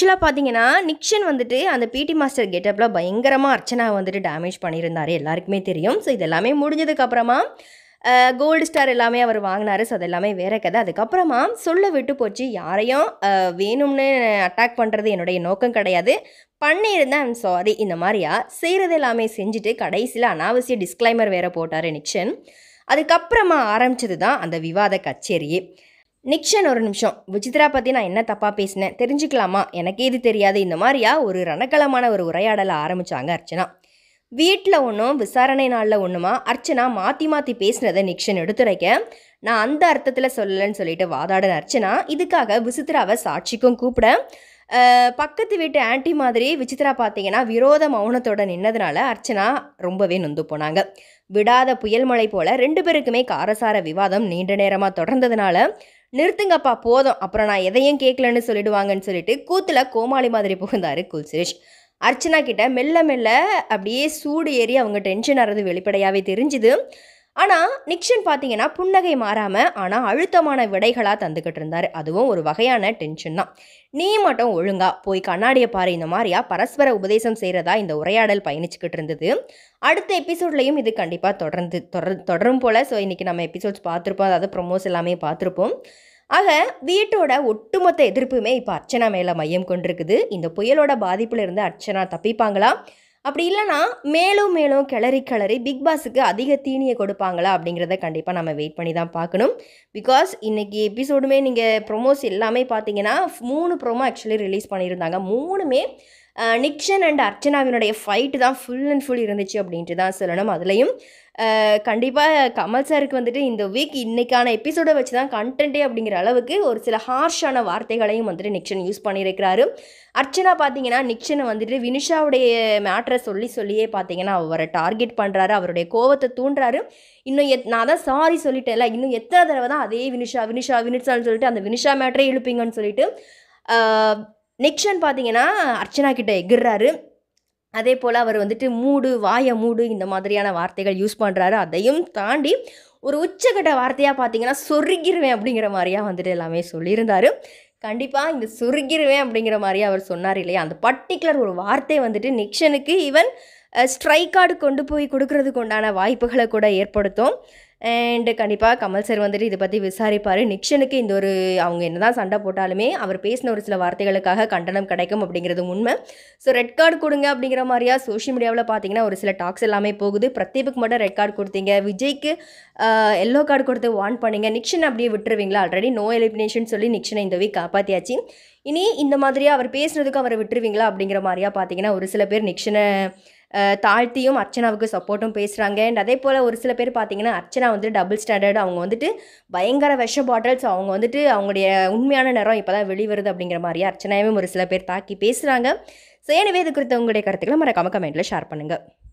ஆக்சுவலாக பார்த்தீங்கன்னா நிக்ஷன் வந்துட்டு அந்த பிடி மாஸ்டர் கெட்டப்பில் பயங்கரமாக அர்ச்சனா வந்துட்டு டேமேஜ் பண்ணியிருந்தார் எல்லாருக்குமே தெரியும் ஸோ இது எல்லாமே முடிஞ்சதுக்கப்புறமா கோல்டு ஸ்டார் எல்லாமே அவர் வாங்கினார் ஸோ அது எல்லாமே வேற கதை அதுக்கப்புறமா சொல்ல விட்டு போச்சு யாரையும் வேணும்னு அட்டாக் பண்ணுறது என்னுடைய நோக்கம் கிடையாது பண்ணியிருந்தேன் ஐம் சாரி இந்த மாதிரியா செய்கிறது எல்லாமே செஞ்சுட்டு கடைசியில் அனாவசிய டிஸ்க்ளைமர் வேற போட்டார் நிக்ஷன் அதுக்கப்புறமா ஆரம்பிச்சது தான் அந்த விவாத கச்சேரியே நிக்ஷன் ஒரு நிமிஷம் விசித்ரா பற்றி நான் என்ன தப்பாக பேசினேன் தெரிஞ்சுக்கலாமா எனக்கு இது தெரியாது இந்த மாதிரியா ஒரு ரணக்கலமான ஒரு உரையாடலை ஆரம்பித்தாங்க அர்ச்சனா வீட்டில் ஒன்றும் விசாரணை நாளில் ஒன்றுமா அர்ச்சனா மாற்றி மாற்றி பேசுனதை நிக்ஷன் எடுத்துரைக்க நான் அந்த அர்த்தத்தில் சொல்லலைன்னு சொல்லிட்டு வாதாடின அர்ச்சனா இதுக்காக விசித்ராவை சாட்சிக்கும் கூப்பிட பக்கத்து வீட்டு ஆன்டி மாதிரி விசித்ரா பார்த்தீங்கன்னா விரோத மௌனத்தோட நின்னதுனால அர்ச்சனா ரொம்பவே நொந்து போனாங்க விடாத புயல் மழை போல ரெண்டு பேருக்குமே காரசார விவாதம் நீண்ட நேரமாக தொடர்ந்ததுனால நிறுத்துங்கப்பா போதும் அப்புறம் நான் எதையும் கேட்கலன்னு சொல்லிடுவாங்கன்னு சொல்லிட்டு கூத்தில் கோமாளி மாதிரி புகுந்தாரு குல் சுரேஷ் அர்ச்சனா கிட்ட மெல்ல மெல்ல அப்படியே சூடு ஏறி அவங்க டென்ஷன் ஆகிறது வெளிப்படையாகவே தெரிஞ்சுது ஆனால் நிக்ஷன் பார்த்தீங்கன்னா புன்னகை மாறாமல் ஆனால் அழுத்தமான விடைகளாக தந்துக்கிட்டு இருந்தார் அதுவும் ஒரு வகையான டென்ஷன் தான் நீ மட்டும் ஒழுங்கா போய் கண்ணாடியை பாரு இந்த மாதிரியா பரஸ்பர உபதேசம் செய்கிறதா இந்த உரையாடல் பயணிச்சுக்கிட்டு இருந்தது அடுத்த எபிசோட்லையும் இது கண்டிப்பாக தொடர்ந்து தொடர் தொடரும் போல் ஸோ இன்றைக்கி நம்ம எபிசோட்ஸ் பார்த்துருப்போம் அதாவது ப்ரொமோஸ் எல்லாமே பார்த்துருப்போம் ஆக வீட்டோட ஒட்டுமொத்த எதிர்ப்புமே இப்போ அர்ச்சனா மேலே மையம் கொண்டிருக்குது இந்த புயலோட பாதிப்புலேருந்து அர்ச்சனா தப்பிப்பாங்களா அப்படி இல்லைனா மேலும் மேலும் கிளறி கிளறி பிக் பாஸுக்கு அதிக தீனியை கொடுப்பாங்களா அப்படிங்கிறத கண்டிப்பாக நம்ம வெயிட் பண்ணி தான் பார்க்கணும் பிகாஸ் இன்றைக்கி எபிசோடுமே நீங்கள் ப்ரொமோஸ் எல்லாமே பார்த்தீங்கன்னா மூணு ப்ரொமோ ஆக்சுவலி ரிலீஸ் பண்ணியிருந்தாங்க மூணுமே நிக்ஷன் அண்ட் அர்ச்சனாவினுடைய ஃபைட்டு தான் ஃபுல் அண்ட் ஃபுல் இருந்துச்சு அப்படின்ட்டு தான் சொல்லணும் அதுலேயும் கண்டிப்பாக கமல் சாருக்கு வந்துட்டு இந்த வீக் இன்றைக்கான எபிசோடை வச்சு தான் கண்டென்ட்டே அப்படிங்கிற அளவுக்கு ஒரு சில ஹார்ஷான வார்த்தைகளையும் வந்துட்டு நிக்ஷன் யூஸ் பண்ணியிருக்கிறாரு அர்ச்சனா பார்த்தீங்கன்னா நிக்ஷனை வந்துட்டு வினிஷாவுடைய மேட்ரை சொல்லி சொல்லியே பார்த்தீங்கன்னா அவரை டார்கெட் பண்ணுறாரு அவருடைய கோவத்தை தூண்டுறாரு இன்னும் எத் நான் தான் சாரி சொல்லிட்டேன்ல இன்னும் எத்தனை தடவை தான் அதே வினிஷா வினிஷா வினிஷான்னு சொல்லிட்டு அந்த வினிஷா மேட்ரே இழுப்பீங்கன்னு சொல்லிட்டு நெக்ஷன் பார்த்தீங்கன்னா அர்ச்சனா கிட்ட எகிர்றாரு அதே போல் அவர் வந்துட்டு மூடு வாய மூடு இந்த மாதிரியான வார்த்தைகள் யூஸ் பண்ணுறாரு அதையும் தாண்டி ஒரு உச்சகட்ட வார்த்தையாக பார்த்தீங்கன்னா சொருகிருவேன் அப்படிங்கிற மாதிரியாக வந்துட்டு எல்லாமே சொல்லியிருந்தார் கண்டிப்பாக இந்த சொருகிருவேன் அப்படிங்கிற மாதிரி அவர் சொன்னார் இல்லையா அந்த பர்டிகுலர் ஒரு வார்த்தை வந்துட்டு நிக்ஷனுக்கு ஈவன் ஸ்ட்ரைக் கார்டு கொண்டு போய் கொடுக்கறதுக்கு உண்டான வாய்ப்புகளை கூட ஏற்படுத்தும் அண்டு கண்டிப்பாக கமல் சார் வந்துட்டு இதை பற்றி விசாரிப்பார் நிக்ஷனுக்கு இந்த ஒரு அவங்க என்ன தான் சண்டை போட்டாலுமே அவர் பேசின ஒரு சில வார்த்தைகளுக்காக கண்டனம் கிடைக்கும் அப்படிங்கிறது உண்மை ஸோ ரெட் கார்டு கொடுங்க அப்படிங்கிற மாதிரியா சோஷியல் மீடியாவில் பார்த்தீங்கன்னா ஒரு சில டாக்ஸ் எல்லாமே போகுது பிரத்யேபுக்கு மட்டும் ரெட் கார்டு கொடுத்தீங்க விஜய்க்கு எல்லோ கார்டு கொடுத்து வார்ன் பண்ணிங்க நிக்ஷன் அப்படியே விட்டுருவீங்களா ஆல்ரெடி நோ எலிமினேஷன் சொல்லி நிக்ஷனை இந்த வீக் காப்பாற்றியாச்சு இனி இந்த மாதிரியாக அவர் பேசுனதுக்கு அவரை விட்டுருவீங்களா அப்படிங்கிற மாதிரியா பார்த்தீங்கன்னா ஒரு சில பேர் நிக்ஷனை தாழ்த்தியும் அர்ச்சனாவுக்கு சப்போர்ட்டும் பேசுகிறாங்க அண்ட் அதே போல் ஒரு சில பேர் பார்த்தீங்கன்னா அர்ச்சனா வந்து டபுள் ஸ்டாண்டர்ட் அவங்க வந்துட்டு பயங்கர விஷ பாட்டில்ஸ் அவங்க வந்துட்டு அவங்களுடைய உண்மையான நேரம் இப்போ தான் வெளிவருது அப்படிங்கிற மாதிரி அர்ச்சனாவையும் ஒரு சில பேர் தாக்கி பேசுகிறாங்க ஸோ எனவே இது குறித்த உங்களுடைய கருத்துக்களை மறக்காம கமெண்ட்டில் ஷேர் பண்ணுங்கள்